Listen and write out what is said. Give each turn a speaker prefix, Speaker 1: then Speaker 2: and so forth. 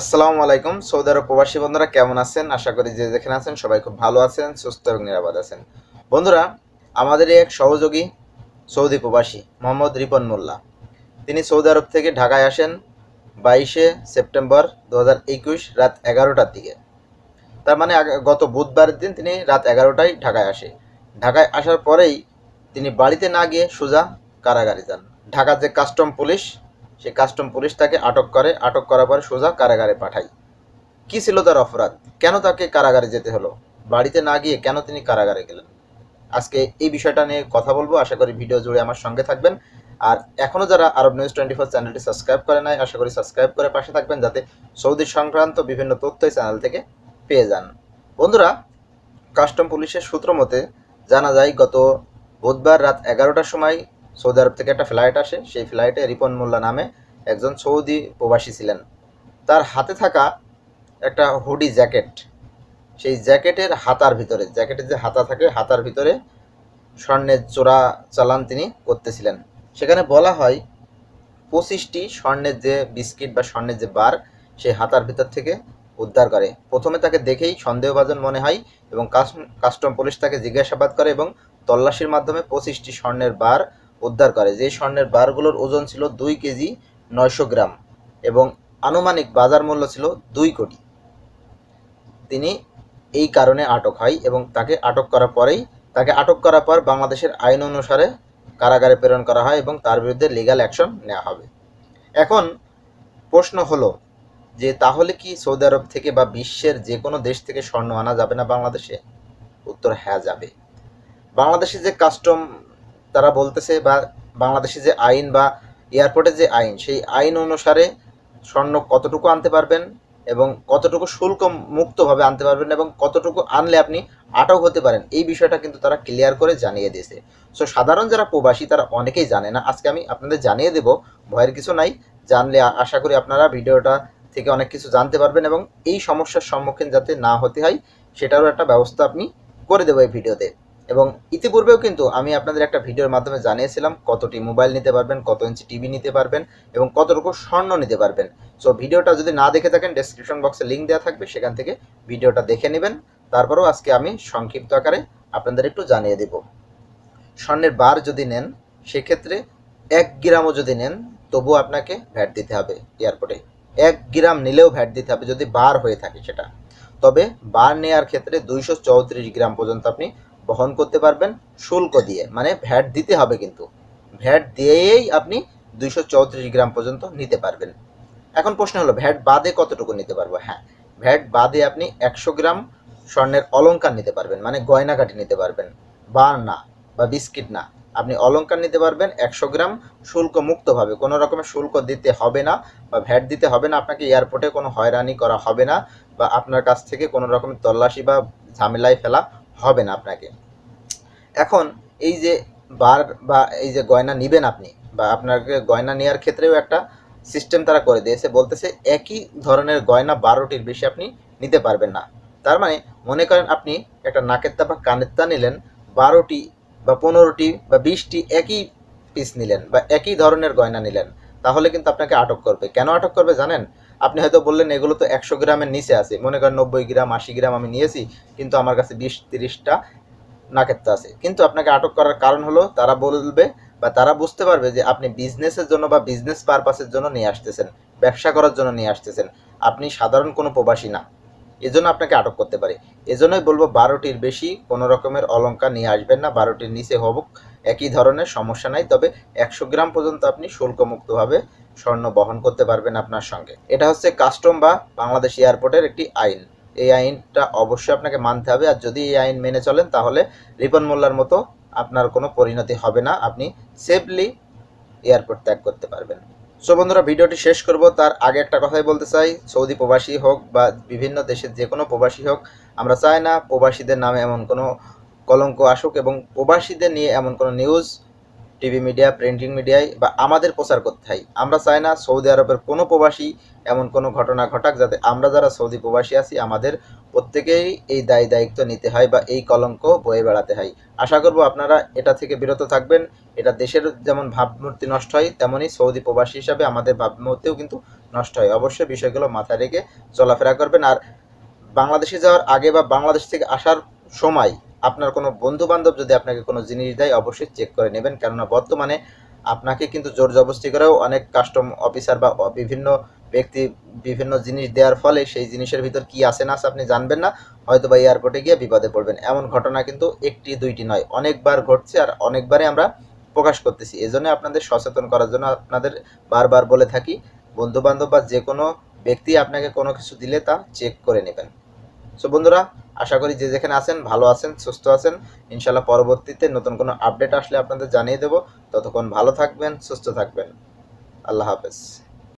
Speaker 1: আসসালামু আলাইকুম সৌদি আরব প্রবাসী বন্ধুরা কেমন আছেন আশা করি যে যেখানে আছেন সবাই খুব ভালো আছেন সুস্থ এবং নিরাপদ আছেন বন্ধুরা আমাদের এক সহযোগী সৌদি প্রবাসী মোহাম্মদ রিপন মোল্লা তিনি সৌদি আরব থেকে ঢাকায় আসেন বাইশে সেপ্টেম্বর দু রাত এগারোটার দিকে তার মানে গত বুধবারের দিন তিনি রাত এগারোটায় ঢাকায় আসে ঢাকায় আসার পরেই তিনি বাড়িতে না গিয়ে সোজা কারাগারে যান ঢাকার যে কাস্টম পুলিশ সে কাস্টম পুলিশ তাকে আটক করে আটক করার পর সোজা কারাগারে পাঠায় কি ছিল তার অপরাধ কেন তাকে কারাগারে যেতে হলো বাড়িতে না গিয়ে কেন তিনি কারাগারে গেলেন আজকে এই বিষয়টা নিয়ে কথা বলবো আশা করি ভিডিও জুড়ে আমার সঙ্গে থাকবেন আর এখনও যারা আরব নিউজ টোয়েন্টি ফোর চ্যানেলটি সাবস্ক্রাইব করে নাই আশা করি সাবস্ক্রাইব করে পাশে থাকবেন যাতে সৌদি সংক্রান্ত বিভিন্ন তথ্য চ্যানেল থেকে পেয়ে যান বন্ধুরা কাস্টম পুলিশের সূত্র মতে জানা যায় গত বুধবার রাত এগারোটার সময় সৌদি আরব থেকে একটা ফ্লাইট আসে সেই ফ্লাইটে রিপন মোল্লা নামে একজন সৌদি প্রবাসী ছিলেন তার হাতে থাকা একটা হুডি জ্যাকেট সেই জ্যাকেটের হাতার ভিতরে জ্যাকেটের যে হাতা থাকে হাতার ভিতরে স্বর্ণের চোরা চালান তিনি করতেছিলেন সেখানে বলা হয় পঁচিশটি স্বর্ণের যে বিস্কিট বা স্বর্ণের যে বার সেই হাতার ভিতর থেকে উদ্ধার করে প্রথমে তাকে দেখেই সন্দেহভাজন মনে হয় এবং কাস্টম পুলিশ তাকে জিজ্ঞাসাবাদ করে এবং তল্লাশির মাধ্যমে পঁচিশটি স্বর্ণের বার উদ্ধার করে যে স্বর্ণের বারগুলোর ওজন ছিল দুই কেজি নয়শো গ্রাম এবং আনুমানিক বাজার মূল্য ছিল দুই কোটি তিনি এই কারণে আটক হয় এবং তাকে আটক করার পরেই তাকে আটক করার পর বাংলাদেশের আইন অনুসারে কারাগারে প্রেরণ করা হয় এবং তার বিরুদ্ধে লিগাল অ্যাকশন নেওয়া হবে এখন প্রশ্ন হলো যে তাহলে কি সৌদি আরব থেকে বা বিশ্বের যে কোনো দেশ থেকে স্বর্ণ আনা যাবে না বাংলাদেশে উত্তর হ্যাঁ যাবে বাংলাদেশে যে কাস্টম তারা বলতেছে বা বাংলাদেশে যে আইন বা এয়ারপোর্টের যে আইন সেই আইন অনুসারে স্বর্ণ কতটুকু আনতে পারবেন এবং কতটুকু শুল্ক মুক্তভাবে আনতে পারবেন এবং কতটুকু আনলে আপনি আটক হতে পারেন এই বিষয়টা কিন্তু তারা ক্লিয়ার করে জানিয়ে দিয়েছে সো সাধারণ যারা প্রবাসী তারা অনেকেই জানে না আজকে আমি আপনাদের জানিয়ে দেব ভয়ের কিছু নাই জানলে আশা করি আপনারা ভিডিওটা থেকে অনেক কিছু জানতে পারবেন এবং এই সমস্যার সম্মুখীন যাতে না হতে হয় সেটারও একটা ব্যবস্থা আপনি করে দেবো এই ভিডিওতে এবং ইতিপূর্বেও কিন্তু আমি আপনাদের একটা ভিডিওর মাধ্যমে জানিয়েছিলাম কতটি মোবাইল নিতে পারবেন কত ইঞ্চি টিভি নিতে পারবেন এবং কতটুকু স্বর্ণ নিতে পারবেন সো ভিডিওটা যদি না দেখে থাকেন ডেসক্রিপশন বক্সে লিঙ্ক দেওয়া থাকবে সেখান থেকে ভিডিওটা দেখে নেবেন তারপরেও আজকে আমি সংক্ষিপ্ত আকারে আপনাদের একটু জানিয়ে দেব স্বর্ণের বার যদি নেন সেক্ষেত্রে এক গ্রামও যদি নেন তবু আপনাকে ভ্যাট দিতে হবে এয়ারপোর্টে এক গ্রাম নিলেও ভ্যাট দিতে হবে যদি বার হয়ে থাকে সেটা তবে বার নেওয়ার ক্ষেত্রে দুইশো গ্রাম পর্যন্ত আপনি বহন করতে পারবেন শুল্ক দিয়ে মানে ভ্যাট দিতে হবে কিন্তু ভ্যাট দিয়েই আপনি দুইশো গ্রাম পর্যন্ত নিতে পারবেন এখন প্রশ্ন হলো ভ্যাট বাদে কতটুকু নিতে পারবো হ্যাঁ ভ্যাট বাদে আপনি একশো গ্রাম স্বর্ণের অলঙ্কার নিতে পারবেন মানে গয়নাকাটি নিতে পারবেন বার না বা বিস্কিট না আপনি অলঙ্কার নিতে পারবেন একশো গ্রাম শুল্ক মুক্তভাবে কোনো রকমের শুল্ক দিতে হবে না বা ভ্যাট দিতে হবে না আপনাকে এয়ারপোর্টে কোনো হয়রানি করা হবে না বা আপনার কাছ থেকে কোনো রকমের তল্লাশি বা ঝামেলায় ফেলা হবে না আপনাকে এখন এই যে বার বা এই যে গয়না নেবেন আপনি বা আপনাকে গয়না নেওয়ার ক্ষেত্রেও একটা সিস্টেম তারা করে দিয়েছে বলতেছে একই ধরনের গয়না বারোটির বেশি আপনি নিতে পারবেন না তার মানে মনে করেন আপনি একটা নাকেরতা বা কানেরতা নিলেন বারোটি বা পনেরোটি বা বিশটি একই পিস নিলেন বা একই ধরনের গয়না নিলেন তাহলে কিন্তু আপনাকে আটক করবে কেন আটক করবে জানেন আপনি হয়তো বললেন এগুলো তো একশো গ্রামের নিচে আছে মনে করেন নব্বই গ্রাম আশি গ্রাম আমি নিয়েছি কিন্তু আমার কাছে বিশ তিরিশটা নাকেত্তা আছে কিন্তু আপনাকে আটক করার কারণ হলো তারা বলবে বা তারা বুঝতে পারবে যে আপনি বিজনেসের জন্য বা বিজনেস পারপাসের জন্য নিয়ে আসতেছেন ব্যবসা করার জন্য নিয়ে আসতেছেন আপনি সাধারণ কোনো প্রবাসী না এজন্য আপনাকে আটক করতে পারে এজন্যই বলবো বারোটির বেশি কোনো রকমের অলঙ্কার নিয়ে আসবেন না বারোটির নিচে হোক একই ধরনের সমস্যা নাই তবে একশো গ্রাম পর্যন্ত আপনি শুল্কমুক্তভাবে স্বর্ণ বহন করতে পারবেন আপনার সঙ্গে এটা হচ্ছে কাস্টম বা বাংলাদেশ এয়ারপোর্টের একটি আইন এই আইনটা অবশ্যই আপনাকে মানতে হবে আর যদি এই আইন মেনে চলেন তাহলে রিপন মোল্লার মতো আপনার কোনো পরিণতি হবে না আপনি সেফলি এয়ারপোর্ট ত্যাগ করতে পারবেন সো বন্ধুরা ভিডিওটি শেষ করব তার আগে একটা কথাই বলতে চাই সৌদি প্রবাসী হোক বা বিভিন্ন দেশের যে কোনো প্রবাসী হোক আমরা চাই না প্রবাসীদের নামে এমন কোনো কলঙ্ক আসুক এবং প্রবাসীদের নিয়ে এমন কোনো নিউজ টিভি মিডিয়া প্রিন্টিং মিডিয়ায় বা আমাদের প্রচার করতে হয় আমরা চাই না সৌদি আরবের কোনো প্রবাসী এমন কোনো ঘটনা ঘটাক যাতে আমরা যারা সৌদি প্রবাসী আছি আমাদের প্রত্যেকেই এই দায় দায়িত্ব নিতে হয় বা এই কলঙ্ক বয়ে বেড়াতে হয় আশা করব আপনারা এটা থেকে বিরত থাকবেন এটা দেশের যেমন ভাবমূর্তি নষ্ট হয় তেমনই সৌদি প্রবাসী হিসাবে আমাদের ভাবমূর্তিও কিন্তু নষ্ট হয় অবশ্যই বিষয়গুলো মাথায় রেখে চলাফেরা করবেন আর বাংলাদেশে যাওয়ার আগে বা বাংলাদেশ থেকে আসার সময় আপনার কোনো বন্ধু বান্ধব যদি আপনাকে কোনো জিনিস দেয় অবশ্যই চেক করে নেবেন কেননা বর্তমানে আপনাকে কিন্তু জোর জবস্তি করেও অনেক কাস্টম অফিসার বা বিভিন্ন ব্যক্তি বিভিন্ন জিনিস দেওয়ার ফলে সেই জিনিসের ভিতর কি আছে না আপনি জানবেন না হয়তো বা এয়ারপোর্টে গিয়ে বিপদে পড়বেন এমন ঘটনা কিন্তু একটি দুইটি নয় অনেকবার ঘটছে আর অনেকবারে আমরা প্রকাশ করতেছি এজন্য আপনাদের সচেতন করার জন্য আপনাদের বারবার বলে থাকি বন্ধু বান্ধব বা যে কোনো ব্যক্তি আপনাকে কোনো কিছু দিলে তা চেক করে নেবেন সো বন্ধুরা আশা করি যে যেখানে আছেন ভালো আছেন সুস্থ আছেন ইনশাল্লাহ পরবর্তীতে নতুন কোনো আপডেট আসলে আপনাদের জানিয়ে দেব ততক্ষণ ভালো থাকবেন সুস্থ থাকবেন আল্লাহ হাফেজ